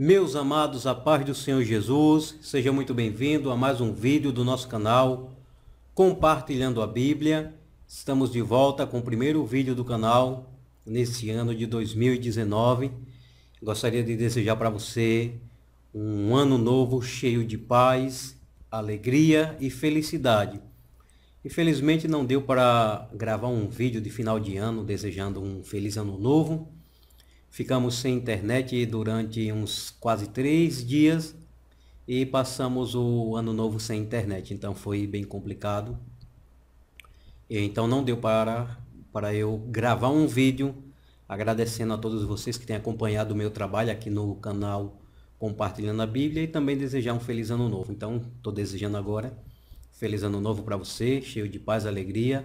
Meus amados, a paz do Senhor Jesus, seja muito bem-vindo a mais um vídeo do nosso canal Compartilhando a Bíblia. Estamos de volta com o primeiro vídeo do canal nesse ano de 2019. Gostaria de desejar para você um ano novo cheio de paz, alegria e felicidade. Infelizmente não deu para gravar um vídeo de final de ano desejando um feliz ano novo Ficamos sem internet durante uns quase três dias e passamos o ano novo sem internet, então foi bem complicado. Então não deu para, para eu gravar um vídeo agradecendo a todos vocês que têm acompanhado o meu trabalho aqui no canal Compartilhando a Bíblia e também desejar um feliz ano novo. Então estou desejando agora feliz ano novo para você, cheio de paz, alegria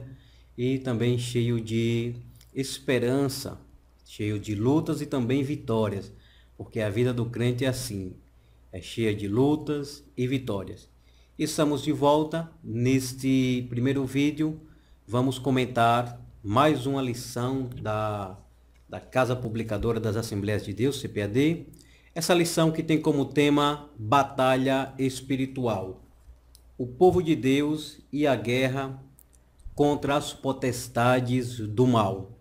e também cheio de esperança cheio de lutas e também vitórias, porque a vida do crente é assim, é cheia de lutas e vitórias. estamos de volta neste primeiro vídeo. Vamos comentar mais uma lição da, da Casa Publicadora das Assembleias de Deus, CPAD. Essa lição que tem como tema Batalha Espiritual. O povo de Deus e a guerra contra as potestades do mal.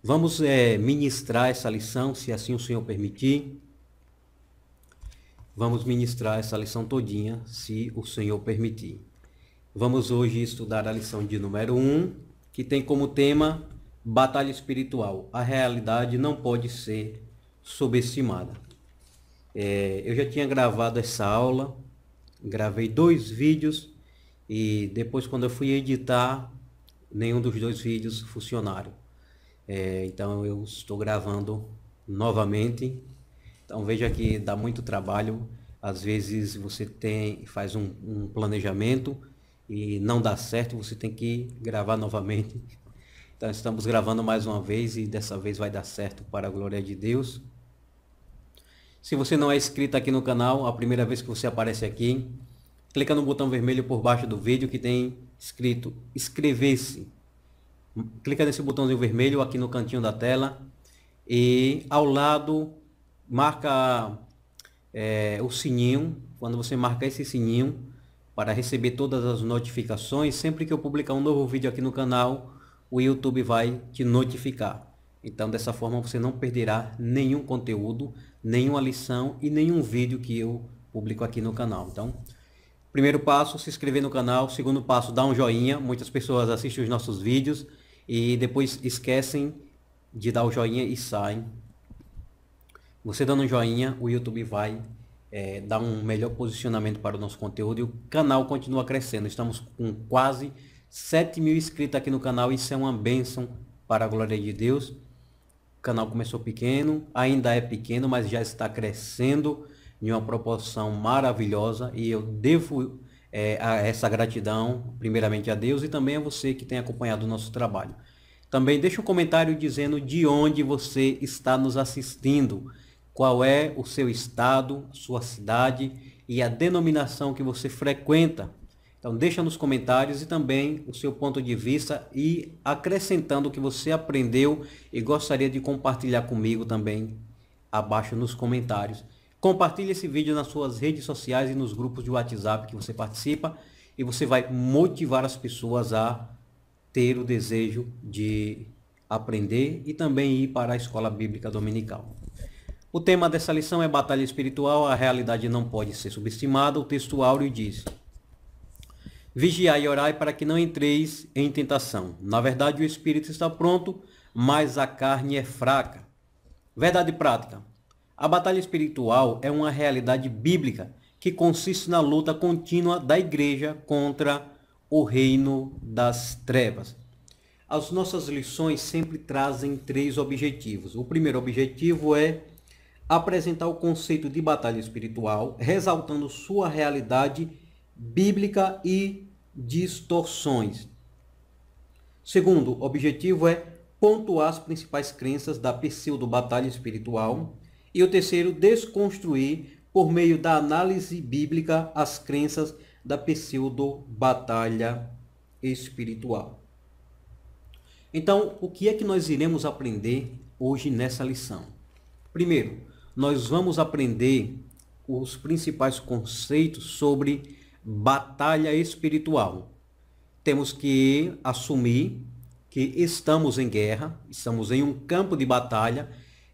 Vamos é, ministrar essa lição, se assim o Senhor permitir. Vamos ministrar essa lição todinha, se o Senhor permitir. Vamos hoje estudar a lição de número 1, que tem como tema Batalha Espiritual. A realidade não pode ser subestimada. É, eu já tinha gravado essa aula, gravei dois vídeos e depois, quando eu fui editar, nenhum dos dois vídeos funcionaram. É, então eu estou gravando novamente. Então veja que dá muito trabalho. Às vezes você tem, faz um, um planejamento e não dá certo, você tem que gravar novamente. Então estamos gravando mais uma vez e dessa vez vai dar certo para a glória de Deus. Se você não é inscrito aqui no canal, a primeira vez que você aparece aqui, clica no botão vermelho por baixo do vídeo que tem escrito inscrever-se clica nesse botãozinho vermelho aqui no cantinho da tela e ao lado marca é, o sininho. Quando você marca esse sininho para receber todas as notificações, sempre que eu publicar um novo vídeo aqui no canal, o YouTube vai te notificar. Então, dessa forma, você não perderá nenhum conteúdo, nenhuma lição e nenhum vídeo que eu publico aqui no canal. Então, primeiro passo, se inscrever no canal. Segundo passo, dar um joinha. Muitas pessoas assistem os nossos vídeos, e depois esquecem de dar o joinha e saem. Você dando um joinha, o YouTube vai é, dar um melhor posicionamento para o nosso conteúdo e o canal continua crescendo. Estamos com quase 7 mil inscritos aqui no canal, isso é uma bênção para a glória de Deus. O canal começou pequeno, ainda é pequeno, mas já está crescendo em uma proporção maravilhosa e eu devo é, a essa gratidão, primeiramente a Deus e também a você que tem acompanhado o nosso trabalho. Também deixe um comentário dizendo de onde você está nos assistindo, qual é o seu estado, sua cidade e a denominação que você frequenta. Então deixa nos comentários e também o seu ponto de vista e acrescentando o que você aprendeu e gostaria de compartilhar comigo também abaixo nos comentários. Compartilhe esse vídeo nas suas redes sociais e nos grupos de WhatsApp que você participa e você vai motivar as pessoas a ter o desejo de aprender e também ir para a escola bíblica dominical. O tema dessa lição é batalha espiritual, a realidade não pode ser subestimada. O texto áureo diz: Vigiai e orai para que não entreis em tentação. Na verdade, o espírito está pronto, mas a carne é fraca. Verdade prática: a batalha espiritual é uma realidade bíblica que consiste na luta contínua da igreja contra o reino das trevas. As nossas lições sempre trazem três objetivos. O primeiro objetivo é apresentar o conceito de batalha espiritual, ressaltando sua realidade bíblica e distorções. Segundo objetivo é pontuar as principais crenças da pseudo-batalha espiritual e o terceiro, desconstruir, por meio da análise bíblica, as crenças da pseudo-batalha espiritual. Então, o que é que nós iremos aprender hoje nessa lição? Primeiro, nós vamos aprender os principais conceitos sobre batalha espiritual. Temos que assumir que estamos em guerra, estamos em um campo de batalha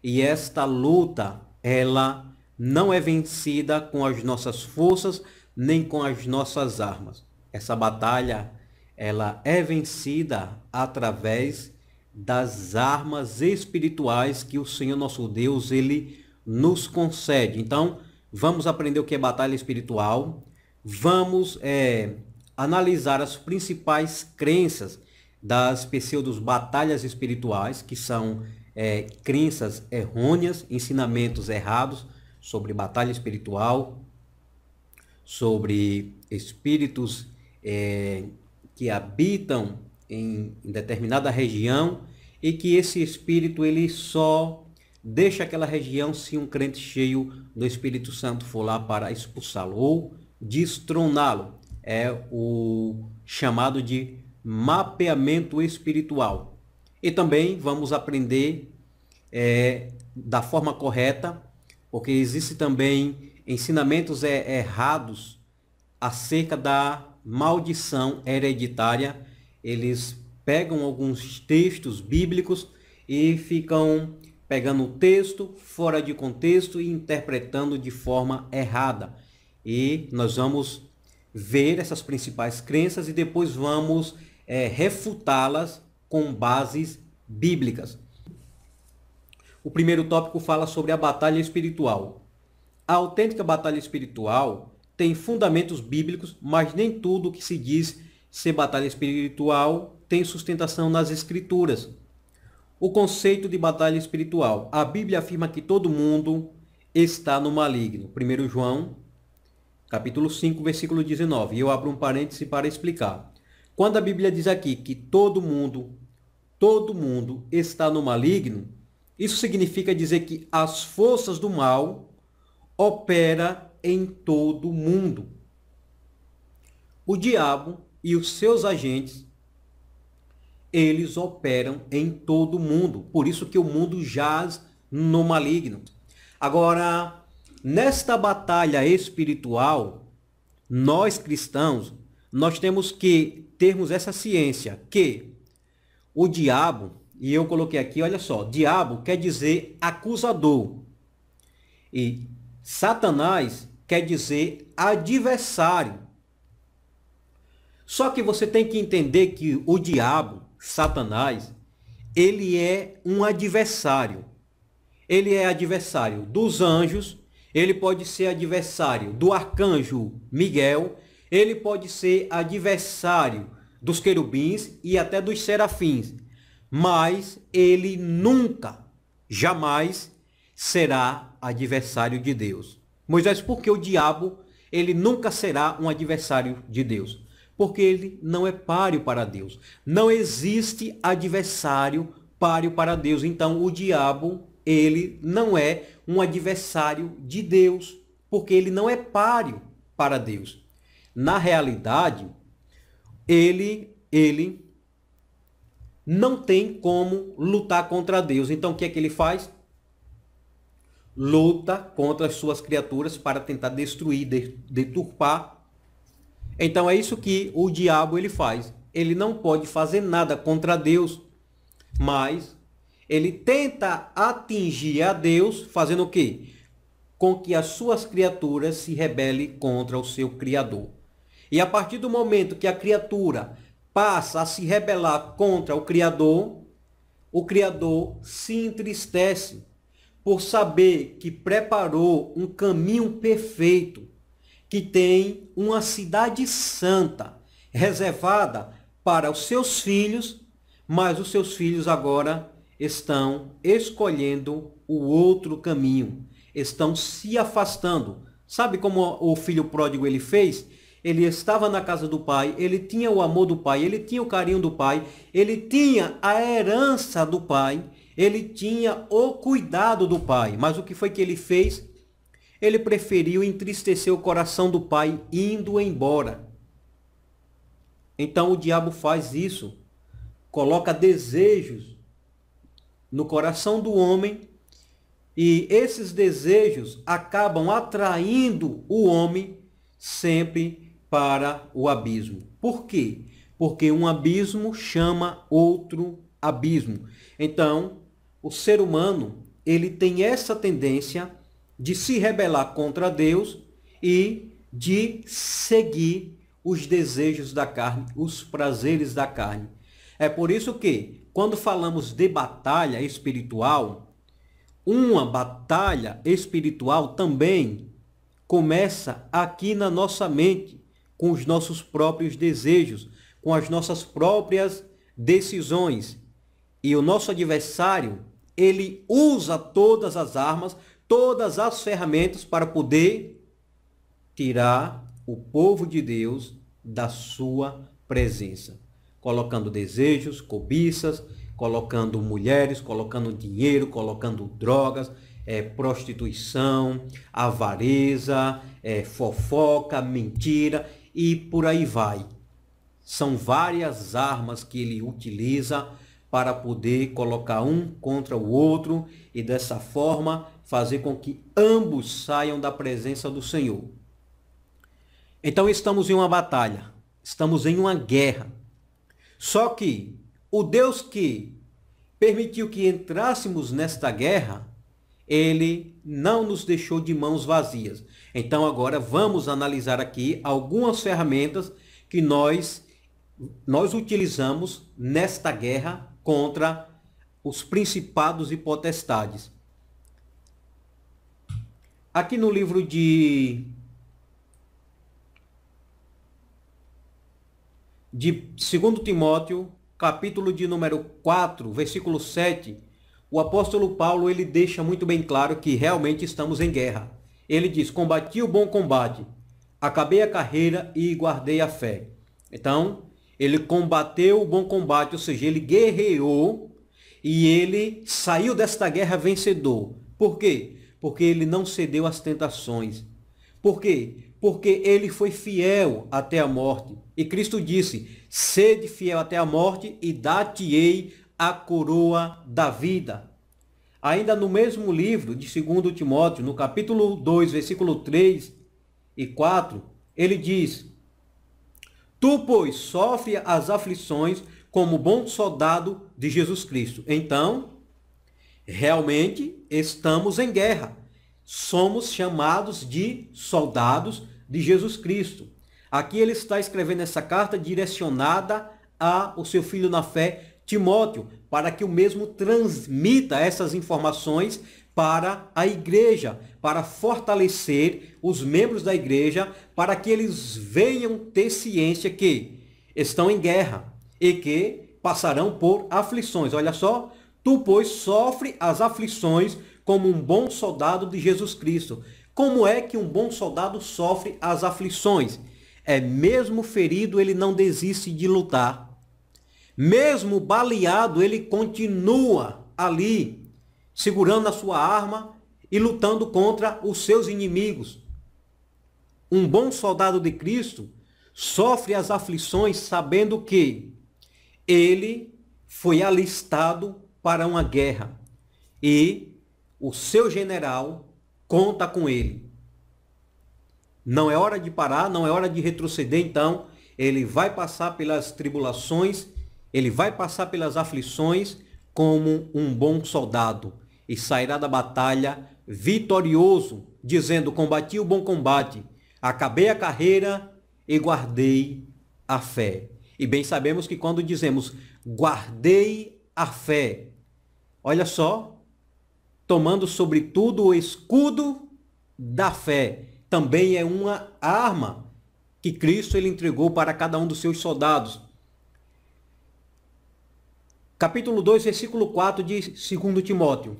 e esta luta, ela não é vencida com as nossas forças nem com as nossas armas. Essa batalha, ela é vencida através das armas espirituais que o Senhor nosso Deus ele nos concede. Então, vamos aprender o que é batalha espiritual. Vamos é, analisar as principais crenças das pseudos batalhas espirituais, que são é, crenças errôneas, ensinamentos errados sobre batalha espiritual, sobre espíritos é, que habitam em determinada região e que esse espírito ele só deixa aquela região se um crente cheio do Espírito Santo for lá para expulsá-lo ou destroná-lo. É o chamado de mapeamento espiritual. E também vamos aprender é, da forma correta, porque existem também ensinamentos é, errados acerca da maldição hereditária. Eles pegam alguns textos bíblicos e ficam pegando o texto fora de contexto e interpretando de forma errada. E nós vamos ver essas principais crenças e depois vamos é, refutá-las com bases bíblicas. O primeiro tópico fala sobre a batalha espiritual. A autêntica batalha espiritual tem fundamentos bíblicos, mas nem tudo que se diz ser batalha espiritual tem sustentação nas escrituras. O conceito de batalha espiritual. A Bíblia afirma que todo mundo está no maligno. 1 João, capítulo 5, versículo 19. E eu abro um parêntese para explicar. Quando a Bíblia diz aqui que todo mundo, todo mundo está no maligno, isso significa dizer que as forças do mal opera em todo mundo. O diabo e os seus agentes, eles operam em todo mundo. Por isso que o mundo jaz no maligno. Agora, nesta batalha espiritual, nós cristãos, nós temos que termos essa ciência que o diabo, e eu coloquei aqui, olha só, diabo quer dizer acusador. E Satanás quer dizer adversário. Só que você tem que entender que o diabo, Satanás, ele é um adversário. Ele é adversário dos anjos, ele pode ser adversário do arcanjo Miguel, ele pode ser adversário dos querubins e até dos serafins, mas ele nunca, jamais será adversário de Deus. Moisés, por que o diabo ele nunca será um adversário de Deus? Porque ele não é páreo para Deus. Não existe adversário páreo para Deus. Então o diabo, ele não é um adversário de Deus, porque ele não é páreo para Deus na realidade, ele, ele não tem como lutar contra Deus. Então o que é que ele faz? Luta contra as suas criaturas para tentar destruir, deturpar. Então é isso que o diabo ele faz. Ele não pode fazer nada contra Deus, mas ele tenta atingir a Deus fazendo o quê? Com que as suas criaturas se rebelem contra o seu Criador. E a partir do momento que a criatura passa a se rebelar contra o Criador, o Criador se entristece por saber que preparou um caminho perfeito, que tem uma cidade santa reservada para os seus filhos, mas os seus filhos agora estão escolhendo o outro caminho, estão se afastando. Sabe como o filho pródigo ele fez? ele estava na casa do pai, ele tinha o amor do pai, ele tinha o carinho do pai, ele tinha a herança do pai, ele tinha o cuidado do pai. Mas o que foi que ele fez? Ele preferiu entristecer o coração do pai indo embora. Então o diabo faz isso, coloca desejos no coração do homem e esses desejos acabam atraindo o homem sempre para o abismo. Por quê? Porque um abismo chama outro abismo. Então, o ser humano, ele tem essa tendência de se rebelar contra Deus e de seguir os desejos da carne, os prazeres da carne. É por isso que, quando falamos de batalha espiritual, uma batalha espiritual também começa aqui na nossa mente com os nossos próprios desejos, com as nossas próprias decisões. E o nosso adversário, ele usa todas as armas, todas as ferramentas para poder tirar o povo de Deus da sua presença, colocando desejos, cobiças, colocando mulheres, colocando dinheiro, colocando drogas, é, prostituição, avareza, é, fofoca, mentira e por aí vai. São várias armas que ele utiliza para poder colocar um contra o outro e dessa forma fazer com que ambos saiam da presença do Senhor. Então estamos em uma batalha, estamos em uma guerra. Só que o Deus que permitiu que entrássemos nesta guerra, ele não nos deixou de mãos vazias. Então agora vamos analisar aqui algumas ferramentas que nós nós utilizamos nesta guerra contra os principados e potestades. Aqui no livro de de 2 Timóteo, capítulo de número 4, versículo 7, o apóstolo Paulo ele deixa muito bem claro que realmente estamos em guerra ele diz: Combati o bom combate, acabei a carreira e guardei a fé. Então, ele combateu o bom combate, ou seja, ele guerreou e ele saiu desta guerra vencedor. Por quê? Porque ele não cedeu às tentações. Por quê? Porque ele foi fiel até a morte. E Cristo disse: Sede fiel até a morte e dar-te-ei a coroa da vida. Ainda no mesmo livro de 2 Timóteo, no capítulo 2, versículo 3 e 4, ele diz: Tu, pois, sofre as aflições como bom soldado de Jesus Cristo. Então, realmente estamos em guerra. Somos chamados de soldados de Jesus Cristo. Aqui ele está escrevendo essa carta direcionada ao seu filho na fé, Timóteo, para que o mesmo transmita essas informações para a igreja, para fortalecer os membros da igreja, para que eles venham ter ciência que estão em guerra e que passarão por aflições. Olha só, tu, pois, sofre as aflições como um bom soldado de Jesus Cristo. Como é que um bom soldado sofre as aflições? É mesmo ferido, ele não desiste de lutar. Mesmo baleado, ele continua ali, segurando a sua arma e lutando contra os seus inimigos. Um bom soldado de Cristo sofre as aflições sabendo que ele foi alistado para uma guerra e o seu general conta com ele. Não é hora de parar, não é hora de retroceder, então ele vai passar pelas tribulações ele vai passar pelas aflições como um bom soldado e sairá da batalha vitorioso, dizendo: Combati o bom combate, acabei a carreira e guardei a fé. E bem sabemos que quando dizemos guardei a fé, olha só, tomando sobretudo o escudo da fé, também é uma arma que Cristo ele entregou para cada um dos seus soldados capítulo 2, versículo 4 de 2 Timóteo.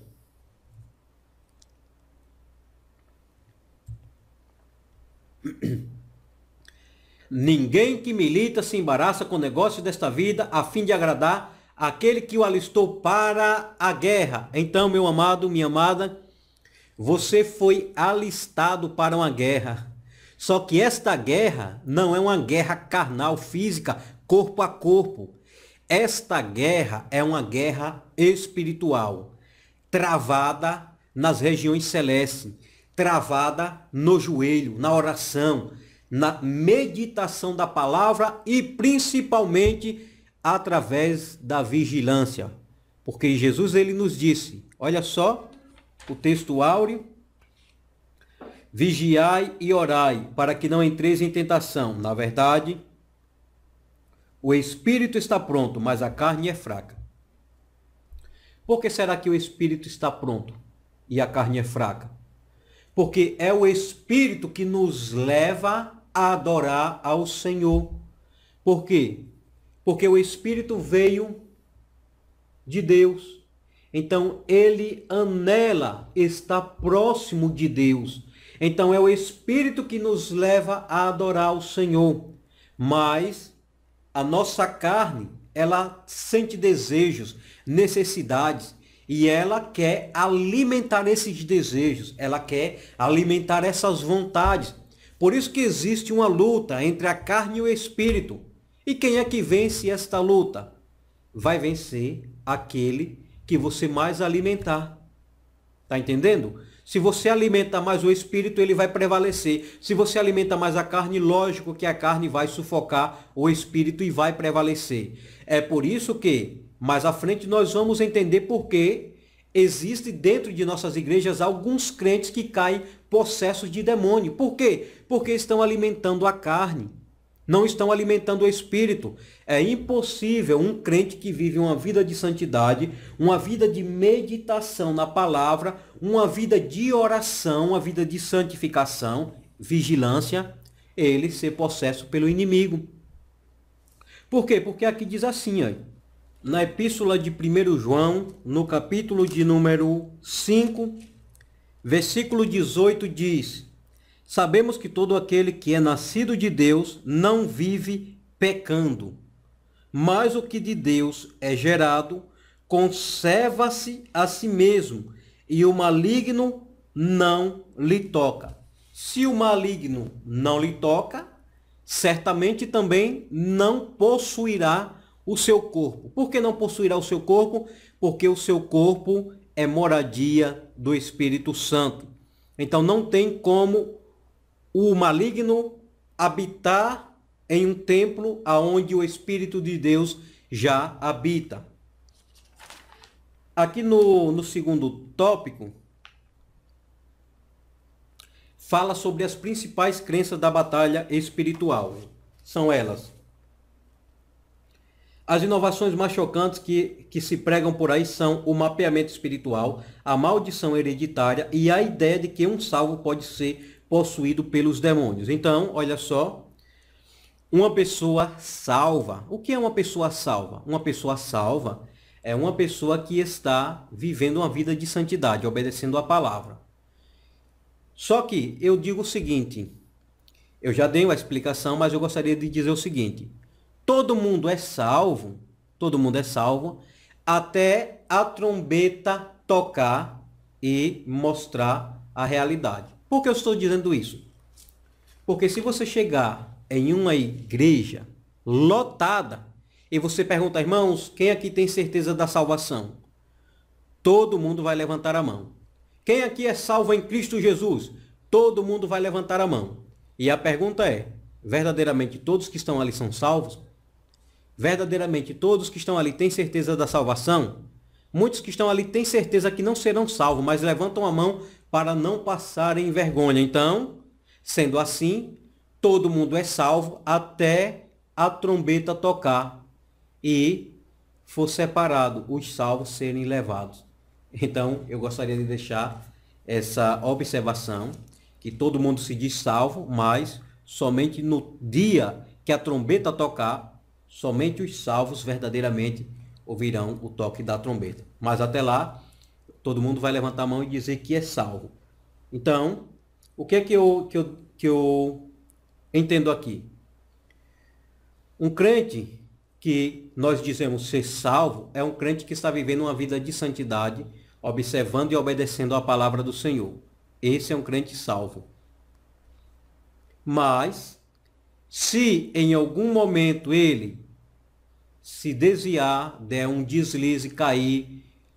Ninguém que milita se embaraça com negócios desta vida a fim de agradar aquele que o alistou para a guerra. Então, meu amado, minha amada, você foi alistado para uma guerra. Só que esta guerra não é uma guerra carnal, física, corpo a corpo. Esta guerra é uma guerra espiritual, travada nas regiões celestes, travada no joelho, na oração, na meditação da palavra e principalmente através da vigilância. Porque Jesus ele nos disse, olha só o texto áureo, vigiai e orai para que não entreis em tentação. Na verdade, o espírito está pronto, mas a carne é fraca. Por que será que o espírito está pronto e a carne é fraca? Porque é o espírito que nos leva a adorar ao Senhor. Por quê? Porque o espírito veio de Deus. Então ele anela estar próximo de Deus. Então é o espírito que nos leva a adorar ao Senhor. Mas a nossa carne, ela sente desejos, necessidades, e ela quer alimentar esses desejos, ela quer alimentar essas vontades. Por isso que existe uma luta entre a carne e o espírito. E quem é que vence esta luta? Vai vencer aquele que você mais alimentar. Tá entendendo? Se você alimenta mais o espírito, ele vai prevalecer. Se você alimenta mais a carne, lógico que a carne vai sufocar o espírito e vai prevalecer. É por isso que, mais à frente, nós vamos entender por que existe dentro de nossas igrejas alguns crentes que caem possessos de demônio. Por quê? Porque estão alimentando a carne não estão alimentando o espírito. É impossível um crente que vive uma vida de santidade, uma vida de meditação na palavra, uma vida de oração, uma vida de santificação, vigilância, ele ser possesso pelo inimigo. Por quê? Porque aqui diz assim, ó, na epístola de 1 João, no capítulo de número 5, versículo 18 diz: Sabemos que todo aquele que é nascido de Deus não vive pecando, mas o que de Deus é gerado conserva-se a si mesmo, e o maligno não lhe toca. Se o maligno não lhe toca, certamente também não possuirá o seu corpo. Por que não possuirá o seu corpo? Porque o seu corpo é moradia do Espírito Santo. Então não tem como o maligno habitar em um templo aonde o Espírito de Deus já habita. Aqui no, no segundo tópico, fala sobre as principais crenças da batalha espiritual. São elas. As inovações mais chocantes que, que se pregam por aí são o mapeamento espiritual, a maldição hereditária e a ideia de que um salvo pode ser possuído pelos demônios. Então, olha só, uma pessoa salva. O que é uma pessoa salva? Uma pessoa salva é uma pessoa que está vivendo uma vida de santidade, obedecendo a palavra. Só que eu digo o seguinte, eu já dei uma explicação, mas eu gostaria de dizer o seguinte: todo mundo é salvo, todo mundo é salvo até a trombeta tocar e mostrar a realidade. Por que eu estou dizendo isso? Porque se você chegar em uma igreja lotada e você perguntar, irmãos, quem aqui tem certeza da salvação? Todo mundo vai levantar a mão. Quem aqui é salvo em Cristo Jesus? Todo mundo vai levantar a mão. E a pergunta é: verdadeiramente todos que estão ali são salvos? Verdadeiramente todos que estão ali têm certeza da salvação? Muitos que estão ali têm certeza que não serão salvos, mas levantam a mão para não passarem vergonha. Então, sendo assim, todo mundo é salvo até a trombeta tocar e for separado os salvos serem levados. Então, eu gostaria de deixar essa observação que todo mundo se diz salvo, mas somente no dia que a trombeta tocar, somente os salvos verdadeiramente ouvirão o toque da trombeta. Mas até lá, todo mundo vai levantar a mão e dizer que é salvo. Então, o que é que eu, que eu, que eu entendo aqui? Um crente que nós dizemos ser salvo é um crente que está vivendo uma vida de santidade, observando e obedecendo a palavra do Senhor. Esse é um crente salvo. Mas, se em algum momento ele se desviar, der um deslize, cair,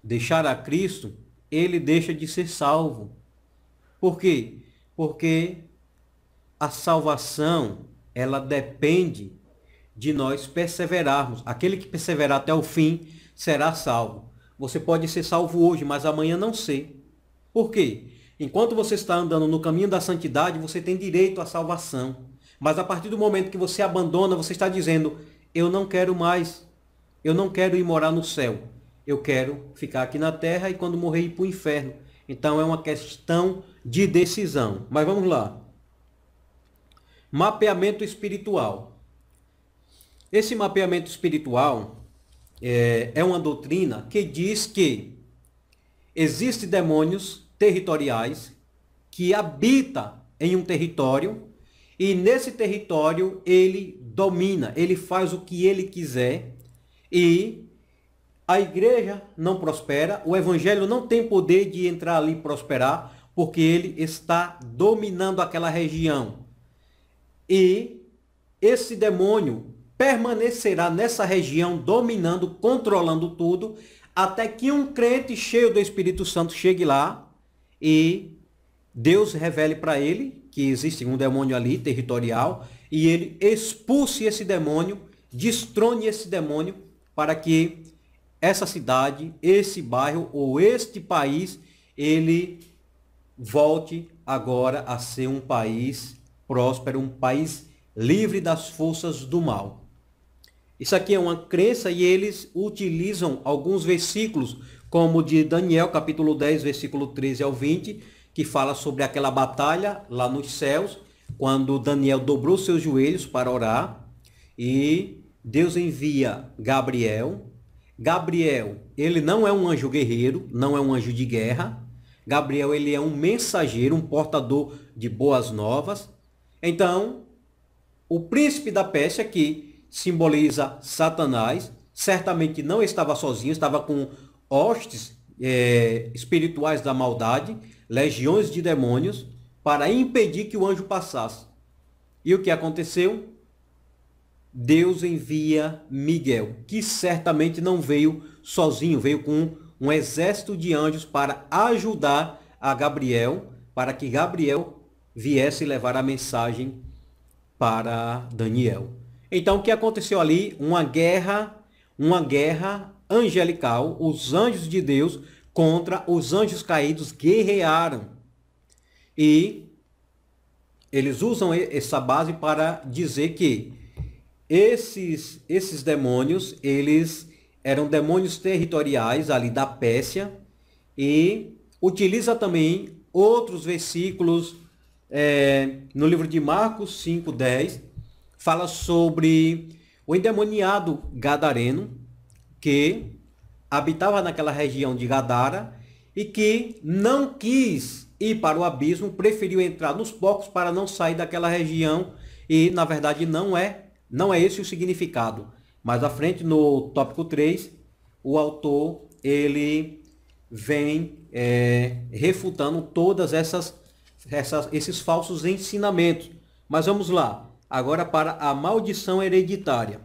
deixar a Cristo, ele deixa de ser salvo. Por quê? Porque a salvação, ela depende de nós perseverarmos. Aquele que perseverar até o fim será salvo. Você pode ser salvo hoje, mas amanhã não ser. Por quê? Enquanto você está andando no caminho da santidade, você tem direito à salvação. Mas a partir do momento que você abandona, você está dizendo: Eu não quero mais. Eu não quero ir morar no céu eu quero ficar aqui na terra e quando morrer ir para o inferno. Então é uma questão de decisão. Mas vamos lá. Mapeamento espiritual. Esse mapeamento espiritual é, é uma doutrina que diz que existem demônios territoriais que habitam em um território e nesse território ele domina, ele faz o que ele quiser e a igreja não prospera, o evangelho não tem poder de entrar ali e prosperar, porque ele está dominando aquela região. E esse demônio permanecerá nessa região, dominando, controlando tudo, até que um crente cheio do Espírito Santo chegue lá e Deus revele para ele que existe um demônio ali, territorial, e ele expulse esse demônio, destrone esse demônio, para que essa cidade, esse bairro ou este país, ele volte agora a ser um país próspero, um país livre das forças do mal. Isso aqui é uma crença e eles utilizam alguns versículos, como o de Daniel, capítulo 10, versículo 13 ao 20, que fala sobre aquela batalha lá nos céus, quando Daniel dobrou seus joelhos para orar e Deus envia Gabriel, Gabriel, ele não é um anjo guerreiro, não é um anjo de guerra. Gabriel, ele é um mensageiro, um portador de boas novas. Então, o príncipe da peste que simboliza Satanás, certamente não estava sozinho, estava com hostes é, espirituais da maldade, legiões de demônios, para impedir que o anjo passasse. E o que aconteceu? Deus envia Miguel, que certamente não veio sozinho, veio com um exército de anjos para ajudar a Gabriel, para que Gabriel viesse levar a mensagem para Daniel. Então o que aconteceu ali? Uma guerra, uma guerra angelical, os anjos de Deus contra os anjos caídos guerrearam. E eles usam essa base para dizer que esses, esses demônios, eles eram demônios territoriais ali da Pérsia e utiliza também outros versículos é, no livro de Marcos 5:10 fala sobre o endemoniado gadareno que habitava naquela região de Gadara e que não quis ir para o abismo, preferiu entrar nos porcos para não sair daquela região e na verdade não é não é esse o significado. Mas à frente, no tópico 3, o autor ele vem é, refutando todas essas, essas, esses falsos ensinamentos. Mas vamos lá, agora para a maldição hereditária.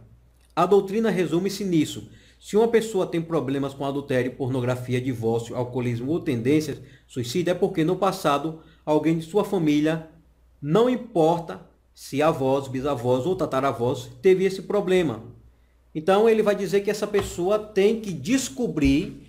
A doutrina resume-se nisso. Se uma pessoa tem problemas com adultério, pornografia, divórcio, alcoolismo ou tendências suicida, é porque no passado alguém de sua família, não importa se avós, bisavós ou tataravós teve esse problema. Então ele vai dizer que essa pessoa tem que descobrir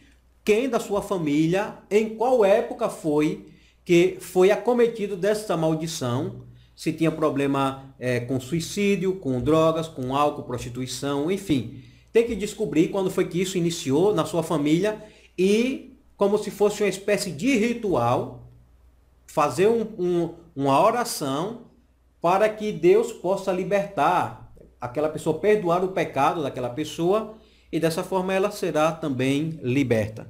quem da sua família, em qual época foi que foi acometido dessa maldição, se tinha problema é, com suicídio, com drogas, com álcool, prostituição, enfim. Tem que descobrir quando foi que isso iniciou na sua família e, como se fosse uma espécie de ritual, fazer um, um, uma oração para que Deus possa libertar aquela pessoa, perdoar o pecado daquela pessoa e dessa forma ela será também liberta.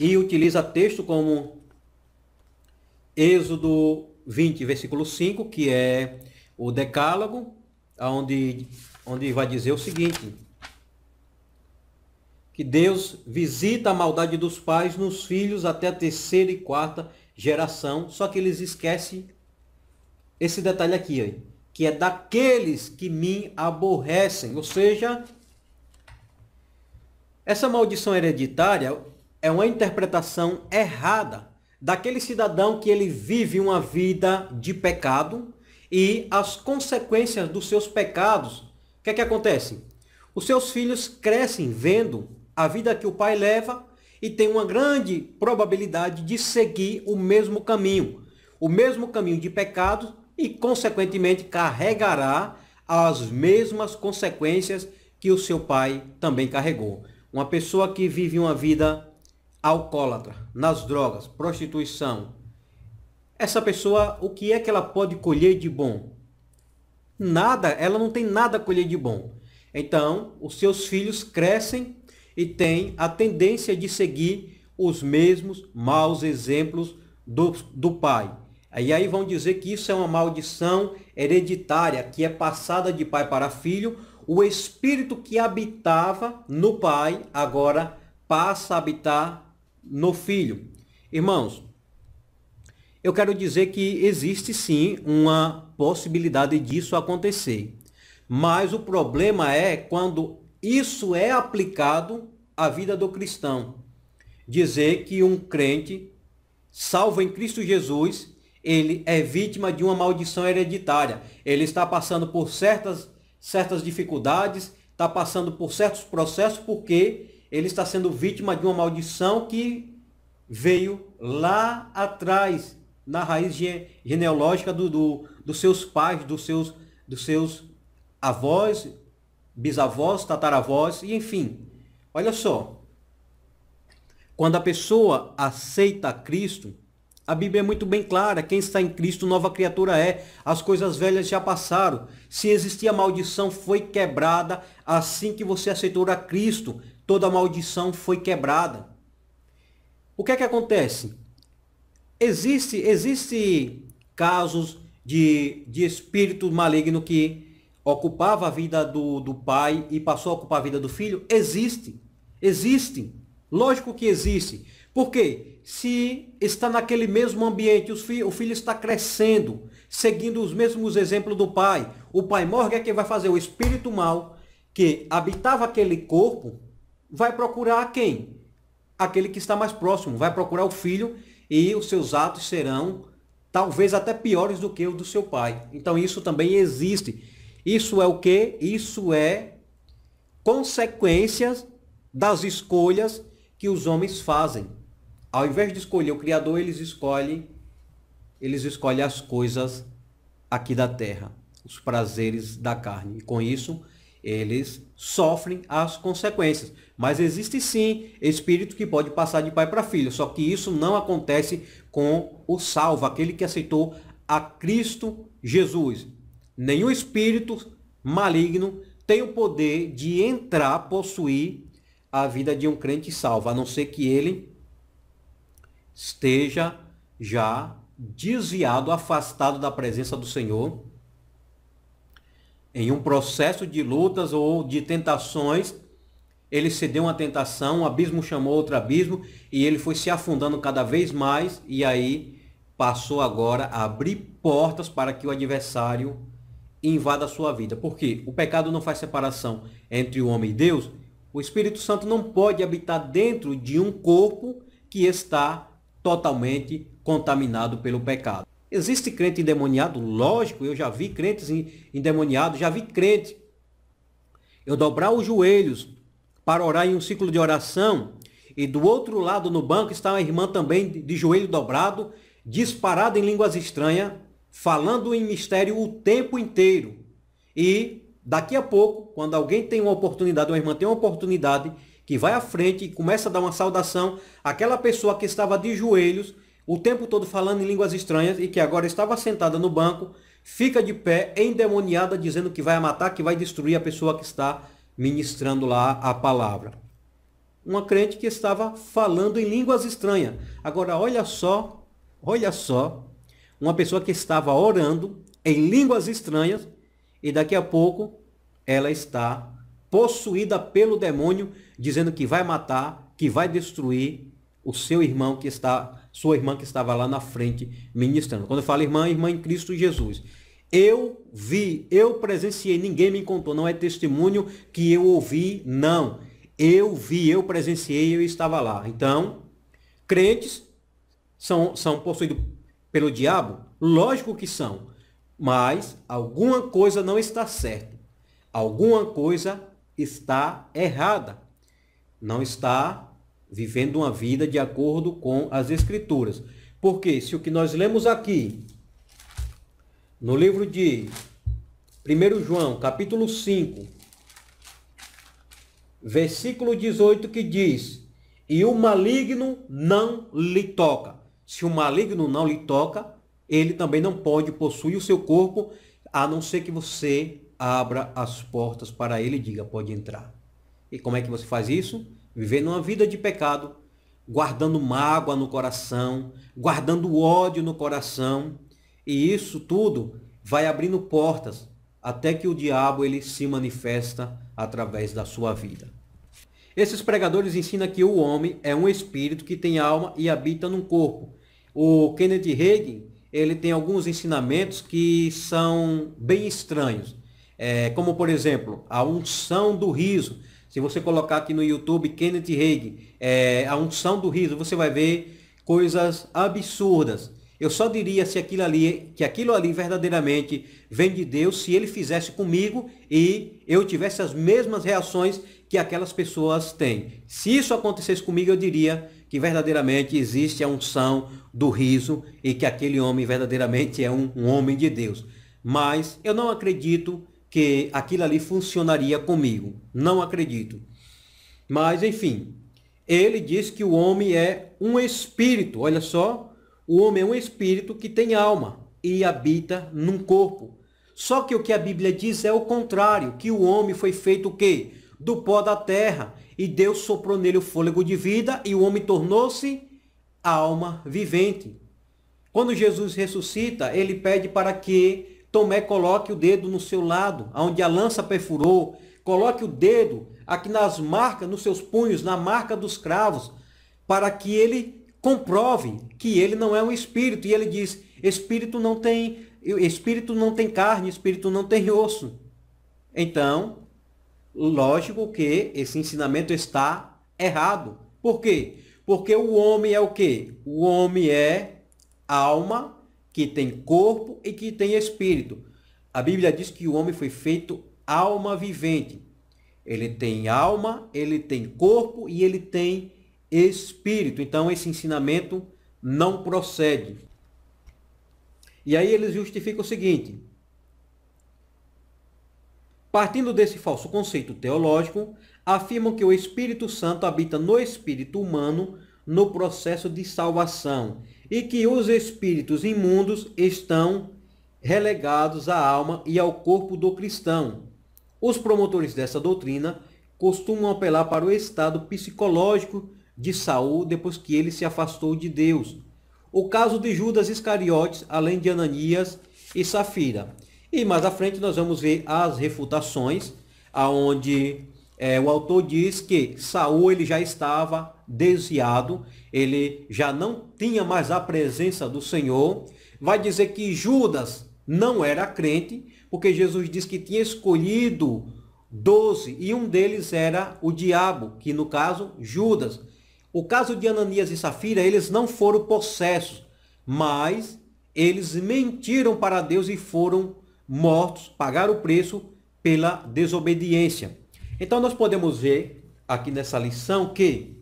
E utiliza texto como Êxodo 20, versículo 5, que é o Decálogo, onde, onde vai dizer o seguinte: que Deus visita a maldade dos pais nos filhos até a terceira e quarta geração, só que eles esquecem esse detalhe aqui, que é daqueles que me aborrecem, ou seja, essa maldição hereditária é uma interpretação errada daquele cidadão que ele vive uma vida de pecado e as consequências dos seus pecados. O que é que acontece? Os seus filhos crescem vendo a vida que o pai leva e tem uma grande probabilidade de seguir o mesmo caminho, o mesmo caminho de pecado e, consequentemente, carregará as mesmas consequências que o seu pai também carregou. Uma pessoa que vive uma vida alcoólatra, nas drogas, prostituição, essa pessoa, o que é que ela pode colher de bom? Nada, ela não tem nada a colher de bom. Então, os seus filhos crescem e tem a tendência de seguir os mesmos maus exemplos do, do pai. E aí vão dizer que isso é uma maldição hereditária, que é passada de pai para filho. O espírito que habitava no pai agora passa a habitar no filho. Irmãos, eu quero dizer que existe sim uma possibilidade disso acontecer. Mas o problema é quando isso é aplicado à vida do cristão. Dizer que um crente, salvo em Cristo Jesus, ele é vítima de uma maldição hereditária. Ele está passando por certas, certas dificuldades, está passando por certos processos, porque ele está sendo vítima de uma maldição que veio lá atrás, na raiz genealógica do, do, dos seus pais, dos seus, dos seus avós bisavós, tataravós e enfim. Olha só. Quando a pessoa aceita Cristo, a Bíblia é muito bem clara: quem está em Cristo, nova criatura é. As coisas velhas já passaram. Se existia maldição, foi quebrada. Assim que você aceitou a Cristo, toda maldição foi quebrada. O que é que acontece? Existe, existe casos de, de espírito maligno que ocupava a vida do, do pai e passou a ocupar a vida do filho? Existe. Existe. Lógico que existe. Por quê? Se está naquele mesmo ambiente, fi o filho está crescendo, seguindo os mesmos exemplos do pai. O pai morre é quem vai fazer o espírito mal que habitava aquele corpo, vai procurar quem? Aquele que está mais próximo, vai procurar o filho e os seus atos serão talvez até piores do que o do seu pai. Então isso também existe. Isso é o que? Isso é consequências das escolhas que os homens fazem. Ao invés de escolher o Criador, eles escolhem, eles escolhem as coisas aqui da terra, os prazeres da carne. E com isso, eles sofrem as consequências. Mas existe sim espírito que pode passar de pai para filho, só que isso não acontece com o salvo, aquele que aceitou a Cristo Jesus. Nenhum espírito maligno tem o poder de entrar, possuir a vida de um crente salvo, a não ser que ele esteja já desviado, afastado da presença do Senhor, em um processo de lutas ou de tentações. Ele cedeu uma tentação, um abismo chamou outro abismo, e ele foi se afundando cada vez mais, e aí passou agora a abrir portas para que o adversário e invada a sua vida. Porque o pecado não faz separação entre o homem e Deus. O Espírito Santo não pode habitar dentro de um corpo que está totalmente contaminado pelo pecado. Existe crente endemoniado? Lógico, eu já vi crentes endemoniados, já vi crente. Eu dobrar os joelhos para orar em um ciclo de oração e do outro lado no banco está uma irmã também de joelho dobrado, disparada em línguas estranhas, falando em mistério o tempo inteiro. E daqui a pouco, quando alguém tem uma oportunidade, uma irmã tem uma oportunidade, que vai à frente e começa a dar uma saudação aquela pessoa que estava de joelhos, o tempo todo falando em línguas estranhas e que agora estava sentada no banco, fica de pé, endemoniada, dizendo que vai matar, que vai destruir a pessoa que está ministrando lá a palavra. Uma crente que estava falando em línguas estranhas. Agora, olha só, olha só uma pessoa que estava orando em línguas estranhas e daqui a pouco ela está possuída pelo demônio, dizendo que vai matar, que vai destruir o seu irmão que está, sua irmã que estava lá na frente ministrando. Quando eu falo irmã, irmã em Cristo Jesus. Eu vi, eu presenciei, ninguém me contou, não é testemunho que eu ouvi, não. Eu vi, eu presenciei, eu estava lá. Então, crentes são, são possuídos pelo diabo? Lógico que são. Mas alguma coisa não está certa. Alguma coisa está errada. Não está vivendo uma vida de acordo com as Escrituras. Porque se o que nós lemos aqui, no livro de 1 João, capítulo 5, versículo 18, que diz: E o maligno não lhe toca se o maligno não lhe toca, ele também não pode possuir o seu corpo, a não ser que você abra as portas para ele e diga: pode entrar. E como é que você faz isso? Vivendo uma vida de pecado, guardando mágoa no coração, guardando ódio no coração. E isso tudo vai abrindo portas até que o diabo ele se manifesta através da sua vida. Esses pregadores ensinam que o homem é um espírito que tem alma e habita num corpo. O Kenneth Hagin, ele tem alguns ensinamentos que são bem estranhos. É, como, por exemplo, a unção do riso. Se você colocar aqui no YouTube Kenneth Hagin, é, a unção do riso, você vai ver coisas absurdas. Eu só diria se aquilo ali, que aquilo ali verdadeiramente vem de Deus, se ele fizesse comigo e eu tivesse as mesmas reações que aquelas pessoas têm. Se isso acontecesse comigo, eu diria que verdadeiramente existe a unção do riso e que aquele homem verdadeiramente é um, um homem de Deus. Mas eu não acredito que aquilo ali funcionaria comigo. Não acredito. Mas, enfim, ele diz que o homem é um espírito. Olha só, o homem é um espírito que tem alma e habita num corpo. Só que o que a Bíblia diz é o contrário, que o homem foi feito o quê? do pó da terra, e Deus soprou nele o fôlego de vida, e o homem tornou-se alma vivente. Quando Jesus ressuscita, ele pede para que Tomé coloque o dedo no seu lado, onde a lança perfurou, coloque o dedo aqui nas marcas, nos seus punhos, na marca dos cravos, para que ele comprove que ele não é um espírito. E ele diz: espírito não tem, espírito não tem carne, espírito não tem osso. Então, Lógico que esse ensinamento está errado. Por quê? Porque o homem é o quê? O homem é alma que tem corpo e que tem espírito. A Bíblia diz que o homem foi feito alma vivente. Ele tem alma, ele tem corpo e ele tem espírito. Então esse ensinamento não procede. E aí eles justificam o seguinte: Partindo desse falso conceito teológico, afirmam que o Espírito Santo habita no espírito humano no processo de salvação e que os espíritos imundos estão relegados à alma e ao corpo do cristão. Os promotores dessa doutrina costumam apelar para o estado psicológico de Saul depois que ele se afastou de Deus. O caso de Judas Iscariotes, além de Ananias e Safira. E mais à frente nós vamos ver as refutações, aonde é, o autor diz que Saul ele já estava desviado, ele já não tinha mais a presença do Senhor. Vai dizer que Judas não era crente, porque Jesus diz que tinha escolhido doze e um deles era o diabo, que no caso Judas. O caso de Ananias e Safira, eles não foram possessos, mas eles mentiram para Deus e foram mortos, pagaram o preço pela desobediência. Então nós podemos ver aqui nessa lição que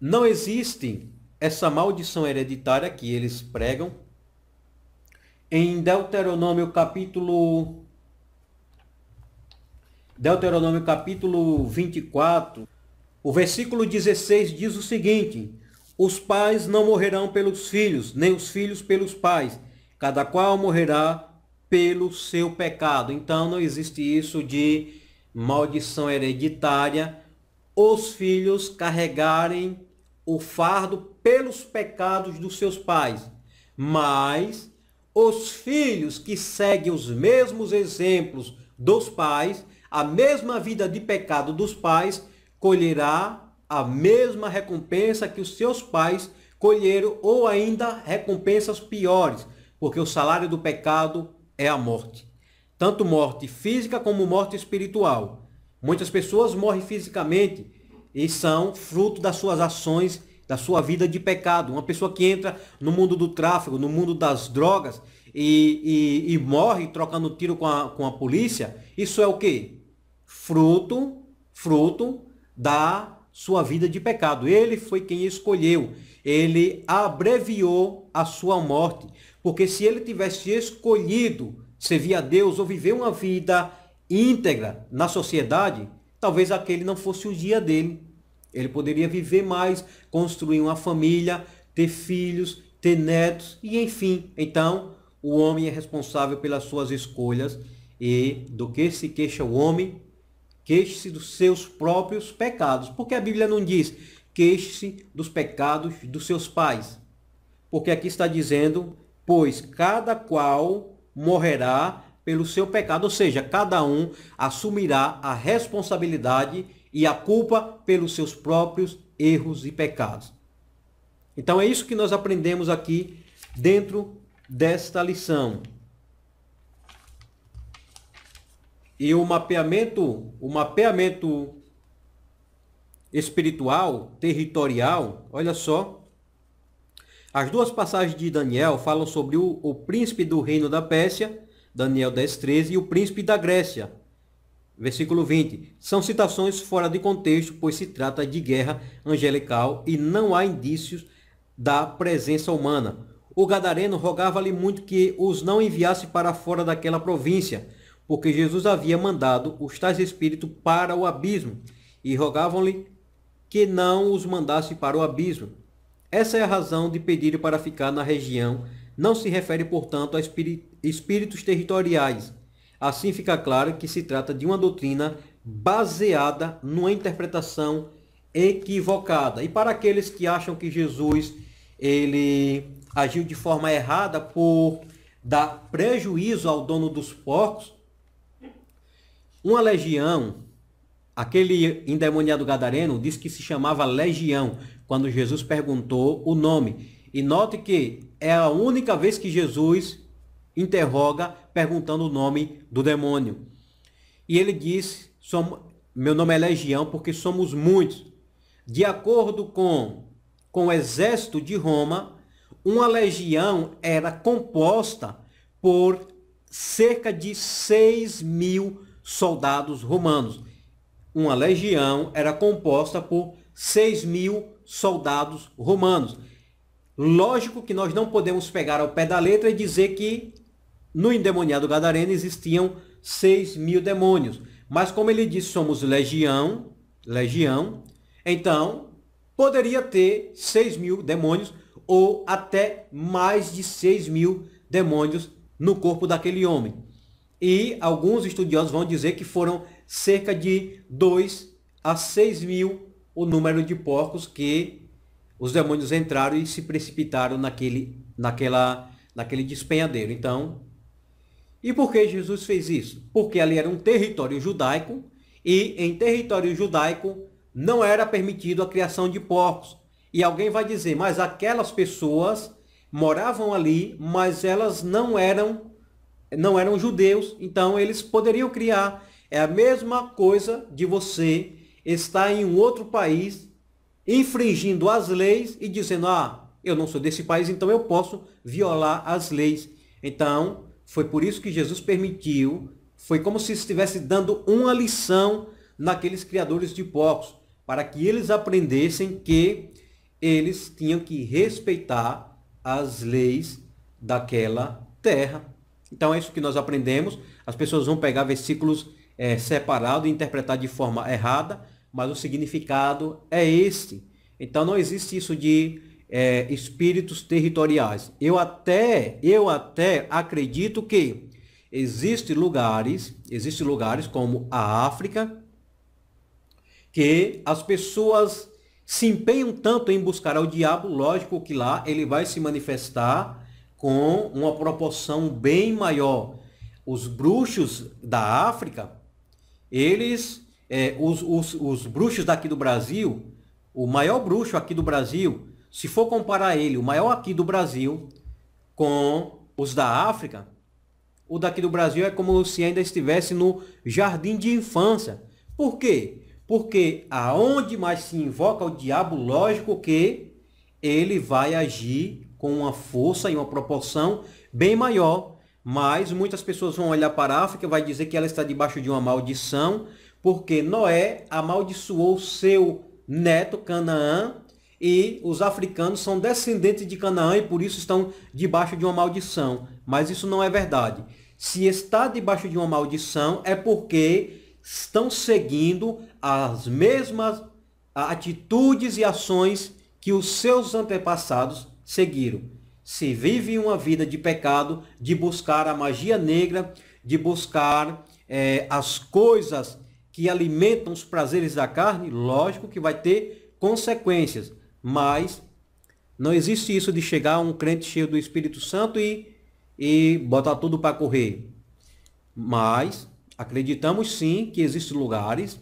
não existe essa maldição hereditária que eles pregam. Em Deuteronômio capítulo Deuteronômio capítulo 24, o versículo 16 diz o seguinte: Os pais não morrerão pelos filhos, nem os filhos pelos pais, Cada qual morrerá pelo seu pecado. Então não existe isso de maldição hereditária. Os filhos carregarem o fardo pelos pecados dos seus pais. Mas os filhos que seguem os mesmos exemplos dos pais, a mesma vida de pecado dos pais, colherá a mesma recompensa que os seus pais colheram ou ainda recompensas piores porque o salário do pecado é a morte. Tanto morte física como morte espiritual. Muitas pessoas morrem fisicamente e são fruto das suas ações, da sua vida de pecado. Uma pessoa que entra no mundo do tráfico, no mundo das drogas e, e, e morre trocando tiro com a, com a polícia, isso é o que? Fruto, fruto da sua vida de pecado. Ele foi quem escolheu. Ele abreviou a sua morte. Porque se ele tivesse escolhido servir a Deus ou viver uma vida íntegra na sociedade, talvez aquele não fosse o dia dele. Ele poderia viver mais, construir uma família, ter filhos, ter netos e enfim. Então, o homem é responsável pelas suas escolhas e do que se queixa o homem? Queixe-se dos seus próprios pecados. Porque a Bíblia não diz queixe-se dos pecados dos seus pais. Porque aqui está dizendo pois cada qual morrerá pelo seu pecado, ou seja, cada um assumirá a responsabilidade e a culpa pelos seus próprios erros e pecados. Então é isso que nós aprendemos aqui dentro desta lição. E o mapeamento, o mapeamento espiritual, territorial, olha só, as duas passagens de Daniel falam sobre o, o príncipe do reino da Pérsia, Daniel 10:13, e o príncipe da Grécia, versículo 20. São citações fora de contexto, pois se trata de guerra angelical e não há indícios da presença humana. O gadareno rogava-lhe muito que os não enviasse para fora daquela província, porque Jesus havia mandado os tais espíritos para o abismo, e rogavam-lhe que não os mandasse para o abismo. Essa é a razão de pedir para ficar na região, não se refere, portanto, a espíritos territoriais. Assim fica claro que se trata de uma doutrina baseada numa interpretação equivocada. E para aqueles que acham que Jesus ele agiu de forma errada por dar prejuízo ao dono dos porcos, uma legião, aquele endemoniado gadareno diz que se chamava legião, quando Jesus perguntou o nome. E note que é a única vez que Jesus interroga perguntando o nome do demônio. E ele diz: Meu nome é Legião, porque somos muitos. De acordo com, com o exército de Roma, uma legião era composta por cerca de 6 mil soldados romanos. Uma legião era composta por 6 mil soldados romanos. Lógico que nós não podemos pegar ao pé da letra e dizer que no endemoniado gadareno existiam 6 mil demônios. Mas como ele disse, somos legião, legião, então poderia ter 6 mil demônios ou até mais de 6 mil demônios no corpo daquele homem. E alguns estudiosos vão dizer que foram cerca de 2 a 6 mil o número de porcos que os demônios entraram e se precipitaram naquele, naquela, naquele despenhadeiro. Então, e por que Jesus fez isso? Porque ali era um território judaico e em território judaico não era permitido a criação de porcos. E alguém vai dizer, mas aquelas pessoas moravam ali, mas elas não eram não eram judeus, então eles poderiam criar. É a mesma coisa de você está em um outro país infringindo as leis e dizendo: ah, eu não sou desse país, então eu posso violar as leis. Então, foi por isso que Jesus permitiu, foi como se estivesse dando uma lição naqueles criadores de porcos, para que eles aprendessem que eles tinham que respeitar as leis daquela terra. Então é isso que nós aprendemos. As pessoas vão pegar versículos é, separados e interpretar de forma errada, mas o significado é este. Então não existe isso de é, espíritos territoriais. Eu até, eu até acredito que existem lugares, existem lugares como a África, que as pessoas se empenham tanto em buscar ao diabo, lógico que lá ele vai se manifestar com uma proporção bem maior. Os bruxos da África, eles é, os, os, os bruxos daqui do Brasil, o maior bruxo aqui do Brasil, se for comparar ele, o maior aqui do Brasil, com os da África, o daqui do Brasil é como se ainda estivesse no jardim de infância. Por quê? Porque aonde mais se invoca o diabo, lógico que ele vai agir com uma força e uma proporção bem maior. Mas muitas pessoas vão olhar para a África, vai dizer que ela está debaixo de uma maldição, porque Noé amaldiçoou seu neto Canaã e os africanos são descendentes de Canaã e por isso estão debaixo de uma maldição. Mas isso não é verdade. Se está debaixo de uma maldição é porque estão seguindo as mesmas atitudes e ações que os seus antepassados seguiram. Se vive uma vida de pecado, de buscar a magia negra, de buscar é, as coisas que alimentam os prazeres da carne, lógico que vai ter consequências, mas não existe isso de chegar um crente cheio do Espírito Santo e, e botar tudo para correr. Mas acreditamos sim que existem lugares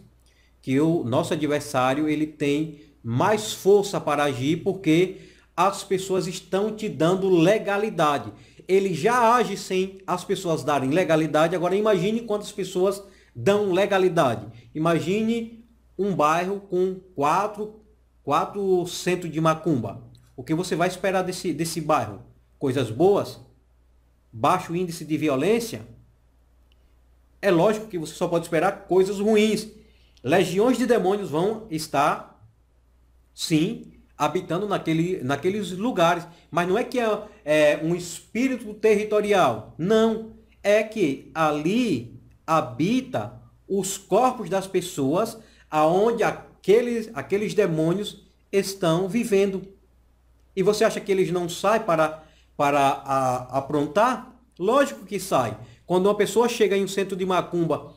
que o nosso adversário ele tem mais força para agir porque as pessoas estão te dando legalidade. Ele já age sem as pessoas darem legalidade. Agora imagine quantas pessoas dão legalidade. Imagine um bairro com quatro, quatro centros de macumba. O que você vai esperar desse, desse bairro? Coisas boas? Baixo índice de violência? É lógico que você só pode esperar coisas ruins. Legiões de demônios vão estar, sim, habitando naquele, naqueles lugares. Mas não é que é, é um espírito territorial. Não. É que ali habita os corpos das pessoas aonde aqueles, aqueles demônios estão vivendo. E você acha que eles não saem para, para a, aprontar? Lógico que sai. Quando uma pessoa chega em um centro de macumba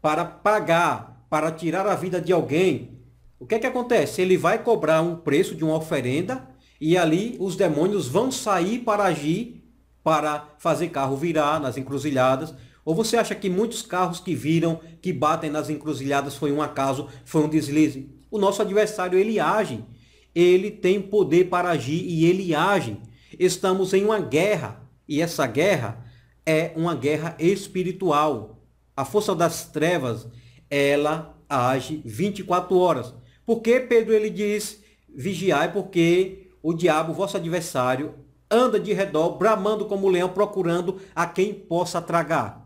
para pagar, para tirar a vida de alguém, o que é que acontece? Ele vai cobrar um preço de uma oferenda e ali os demônios vão sair para agir, para fazer carro virar nas encruzilhadas, ou você acha que muitos carros que viram, que batem nas encruzilhadas foi um acaso, foi um deslize? O nosso adversário, ele age. Ele tem poder para agir e ele age. Estamos em uma guerra e essa guerra é uma guerra espiritual. A força das trevas, ela age 24 horas. Porque Pedro ele diz: vigiai, porque o diabo, vosso adversário, anda de redor, bramando como leão, procurando a quem possa tragar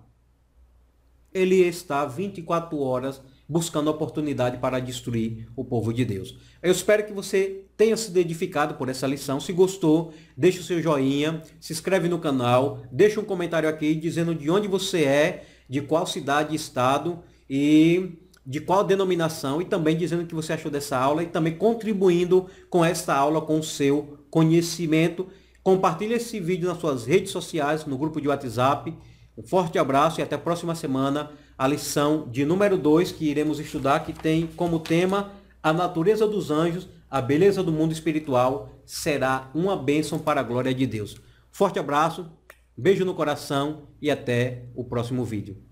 ele está 24 horas buscando oportunidade para destruir o povo de Deus. Eu espero que você tenha se edificado por essa lição. Se gostou, deixa o seu joinha, se inscreve no canal, deixa um comentário aqui dizendo de onde você é, de qual cidade, estado e de qual denominação e também dizendo o que você achou dessa aula e também contribuindo com essa aula com o seu conhecimento. Compartilhe esse vídeo nas suas redes sociais, no grupo de WhatsApp um forte abraço e até a próxima semana, a lição de número 2 que iremos estudar, que tem como tema a natureza dos anjos, a beleza do mundo espiritual, será uma bênção para a glória de Deus. Forte abraço, beijo no coração e até o próximo vídeo.